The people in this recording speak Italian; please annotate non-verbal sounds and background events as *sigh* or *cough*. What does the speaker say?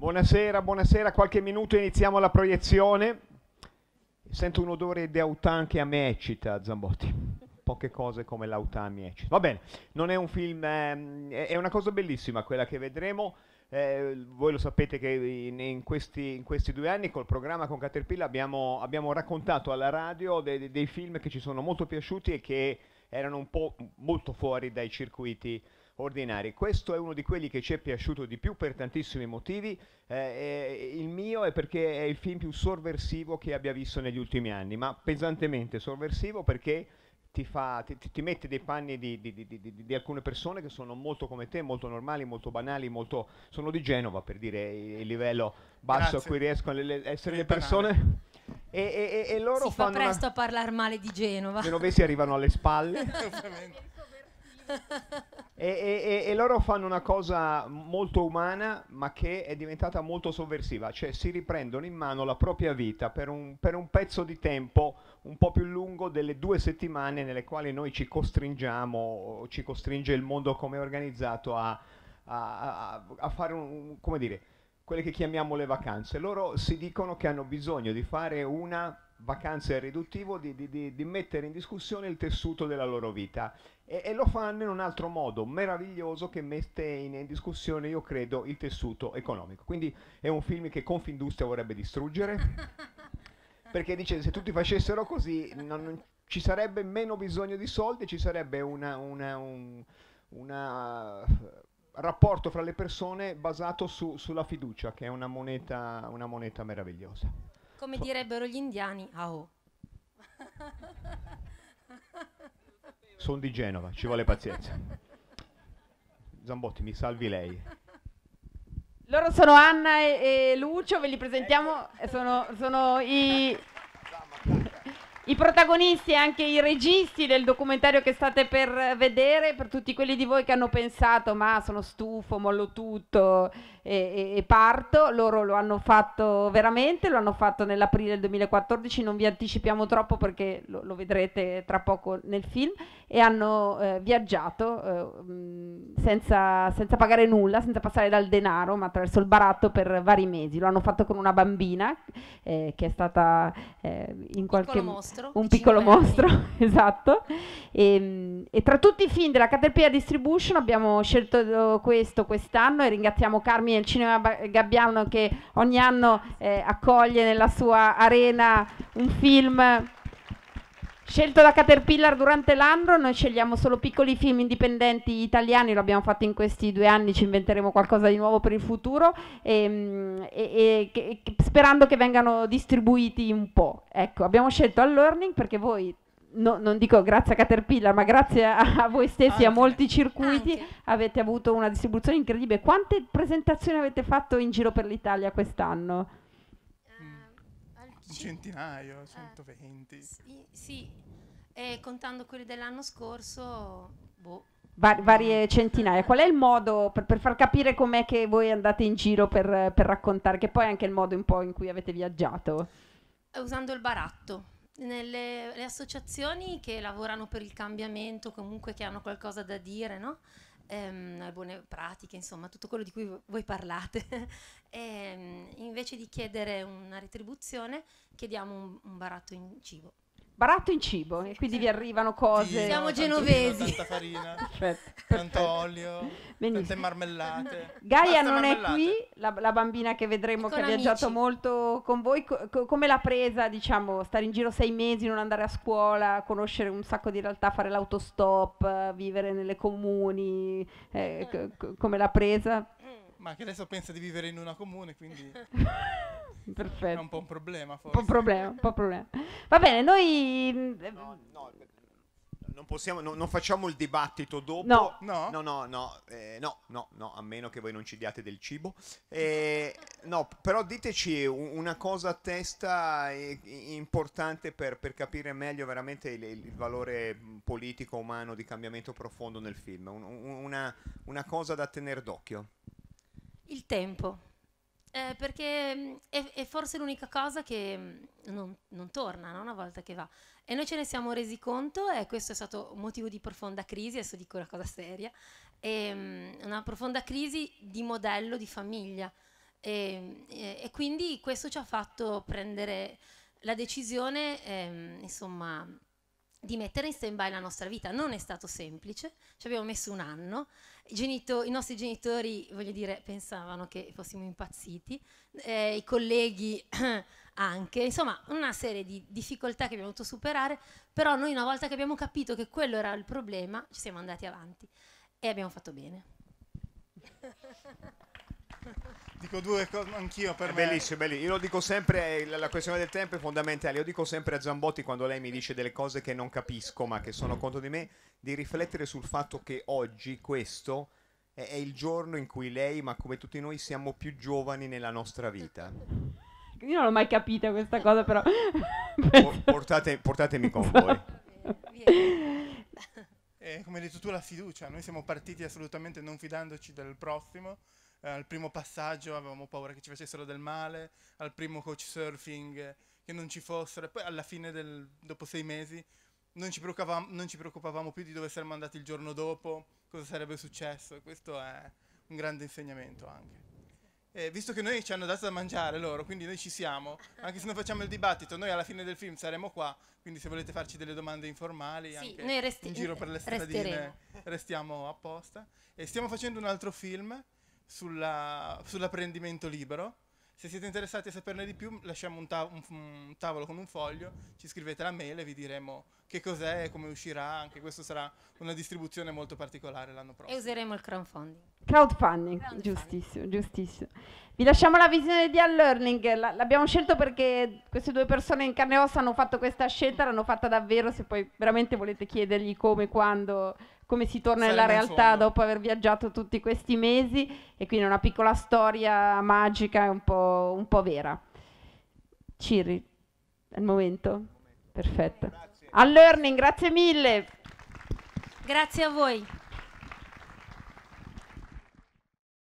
Buonasera, buonasera, qualche minuto iniziamo la proiezione. Sento un odore di autan che a me eccita, Zambotti. Poche cose come l'autan mi eccita. Va bene, non è un film, eh, è una cosa bellissima quella che vedremo. Eh, voi lo sapete che in, in, questi, in, questi, due anni col programma con Caterpillar abbiamo, abbiamo raccontato alla radio de, de, dei film che ci sono molto piaciuti e che erano un po' molto fuori dai circuiti ordinari. Questo è uno di quelli che ci è piaciuto di più per tantissimi motivi. Eh, il mio è perché è il film più sorversivo che abbia visto negli ultimi anni, ma pesantemente sorversivo perché ti, fa, ti, ti mette dei panni di, di, di, di, alcune persone che sono molto come te, molto normali, molto banali, molto, sono di Genova per dire il livello basso Grazie. a cui riescono le, essere le persone. E, e, e, loro si fanno fa presto una... a parlare male di Genova. I genovesi arrivano alle spalle. *laughs* e, e, e, loro fanno una cosa molto umana ma che è diventata molto sovversiva, cioè si riprendono in mano la propria vita per un, per un pezzo di tempo un po' più lungo delle due settimane nelle quali noi ci costringiamo, ci costringe il mondo come organizzato a, a, a, a fare un, come dire, quelle che chiamiamo le vacanze. Loro si dicono che hanno bisogno di fare una vacanze riduttivo di, di, di, mettere in discussione il tessuto della loro vita e, e, lo fanno in un altro modo meraviglioso che mette in, in, discussione io credo il tessuto economico quindi è un film che Confindustria vorrebbe distruggere *laughs* perché dice se tutti facessero così non, non ci sarebbe meno bisogno di soldi ci sarebbe una, una, un una rapporto fra le persone basato su, sulla fiducia che è una moneta, una moneta meravigliosa come direbbero gli indiani, ah *laughs* oh. Sono di Genova, ci vuole pazienza. Zambotti, mi salvi lei. Loro sono Anna e, e Lucio, ve li presentiamo, ecco. sono, sono i i protagonisti e anche i registi del documentario che state per vedere, per tutti quelli di voi che hanno pensato ma sono stufo, mollo tutto e, e, e parto, loro lo hanno fatto veramente, lo hanno fatto nell'aprile del 2014, non vi anticipiamo troppo perché lo, lo vedrete tra poco nel film e hanno eh, viaggiato eh, senza, senza pagare nulla, senza passare dal denaro ma attraverso il baratto per vari mesi, lo hanno fatto con una bambina eh, che è stata eh, in qualche modo mostro. Un piccolo mostro, *laughs* esatto. E, ehm, e, tra tutti i film della Caterpillar Distribution abbiamo scelto questo quest'anno e ringraziamo Carmine il Cinema Gabbiano che ogni anno eh, accoglie nella sua arena un film Scelto da Caterpillar durante l'anno, noi scegliamo solo piccoli film indipendenti italiani, l'abbiamo fatto in questi due anni, ci inventeremo qualcosa di nuovo per il futuro, ehm, e, e, e, sperando che vengano distribuiti un po'. Ecco, abbiamo scelto All Learning perché voi No, non dico grazie a Caterpillar, ma grazie a, a voi stessi, anche, a molti circuiti, anche. avete avuto una distribuzione incredibile. Quante presentazioni avete fatto in giro per l'Italia quest'anno? un centinaio, 120. Eh, sì, sì, e contando quelli dell'anno scorso, boh. Va varie centinaia. Qual è il modo per, per far capire com'è che voi andate in giro per, per raccontare, che poi è anche il modo un po' in cui avete viaggiato? Eh, usando il baratto. Nelle associazioni che lavorano per il cambiamento, comunque che hanno qualcosa da dire, no? ehm, buone pratiche, insomma tutto quello di cui voi parlate, *laughs* e, ehm, invece di chiedere una retribuzione chiediamo un, un baratto in cibo baratto in cibo e quindi vi arrivano cose. Sì, siamo genovesi. Vino, tanta farina, *laughs* perfetto, tanto olio, Benissimo. tante marmellate. Gaia Basta non marmellate. è qui, la, la, bambina che vedremo che ha viaggiato molto con voi. Co- co- come l'ha presa, diciamo, stare in giro sei mesi, non andare a scuola, conoscere un sacco di realtà, fare l'autostop, vivere nelle comuni? Eh, mm. co- come l'ha presa? Mm. Ma che adesso pensa di vivere in una comune, quindi... *laughs* Perfetto. È un po' un problema, forse. Un po' problema, un po' problema. Va bene, noi... No, no, non, possiamo, no, non facciamo il dibattito dopo. No, no, no, no, no, eh, no, no, no, a meno che voi non ci diate del cibo. Eh, no, però diteci una cosa a testa importante per, per capire meglio veramente il, il, valore mm, politico, umano, di cambiamento profondo nel film. Un, una, una cosa da tenere d'occhio. Il tempo. Eh, perché mm, è, è, forse l'unica cosa che mm, non, non torna no? una volta che va. E noi ce ne siamo resi conto e questo è stato motivo di profonda crisi, adesso dico una cosa seria, e, um, una profonda crisi di modello di famiglia. E, e, e, quindi questo ci ha fatto prendere la decisione, ehm, insomma, di mettere in stand-by la nostra vita. Non è stato semplice, ci abbiamo messo un anno, i, genitori, i nostri genitori, voglio dire, pensavano che fossimo impazziti, eh, i colleghi *clears throat* anche, insomma una serie di difficoltà che abbiamo dovuto superare, però noi una volta che abbiamo capito che quello era il problema, ci siamo andati avanti e abbiamo fatto bene. *laughs* dico due cose anch'io per è me. Bellissimo, bellissimo. Io lo dico sempre, eh, la questione del tempo è fondamentale. Io dico sempre a Zambotti quando lei mi dice delle cose che non capisco ma che sono contro di me, di riflettere sul fatto che oggi questo è, è il giorno in cui lei, ma come tutti noi, siamo più giovani nella nostra vita. Io non l'ho mai capita questa cosa, però... *laughs* portate, portatemi con voi. Eh, come hai detto tu, la fiducia. Noi siamo partiti assolutamente non fidandoci del prossimo eh, al primo passaggio avevamo paura che ci facessero del male, al primo coach surfing eh, che non ci fossero, e poi alla fine, del, dopo sei mesi, non ci, non ci, preoccupavamo, più di dove saremmo andati il giorno dopo, cosa sarebbe successo, questo è un grande insegnamento anche. E visto che noi ci hanno dato da mangiare loro, quindi noi ci siamo, anche se non facciamo il dibattito, noi alla fine del film saremo qua, quindi se volete farci delle domande informali, sì, anche in giro per le stradine, resteremo. restiamo apposta. E stiamo facendo un altro film sulla, sull'apprendimento libero. Se siete interessati a saperne di più, lasciamo un, ta- un, un, tavolo con un foglio, ci scrivete la mail e vi diremo che cos'è e come uscirà. Anche questo sarà una distribuzione molto particolare l'anno prossimo. E useremo il crowdfunding. Crowdfunding, crowdfunding. giustissimo, giustissimo. Vi lasciamo la visione di Unlearning. L- l'abbiamo scelto perché queste due persone in carne e ossa hanno fatto questa scelta, l'hanno fatta davvero. Se poi veramente volete chiedergli come, quando, come si torna nella realtà dopo aver viaggiato tutti questi mesi e quindi una piccola storia magica e un, un po', vera. Ciri, è il momento? Perfetto. Al learning, grazie mille. Grazie a voi.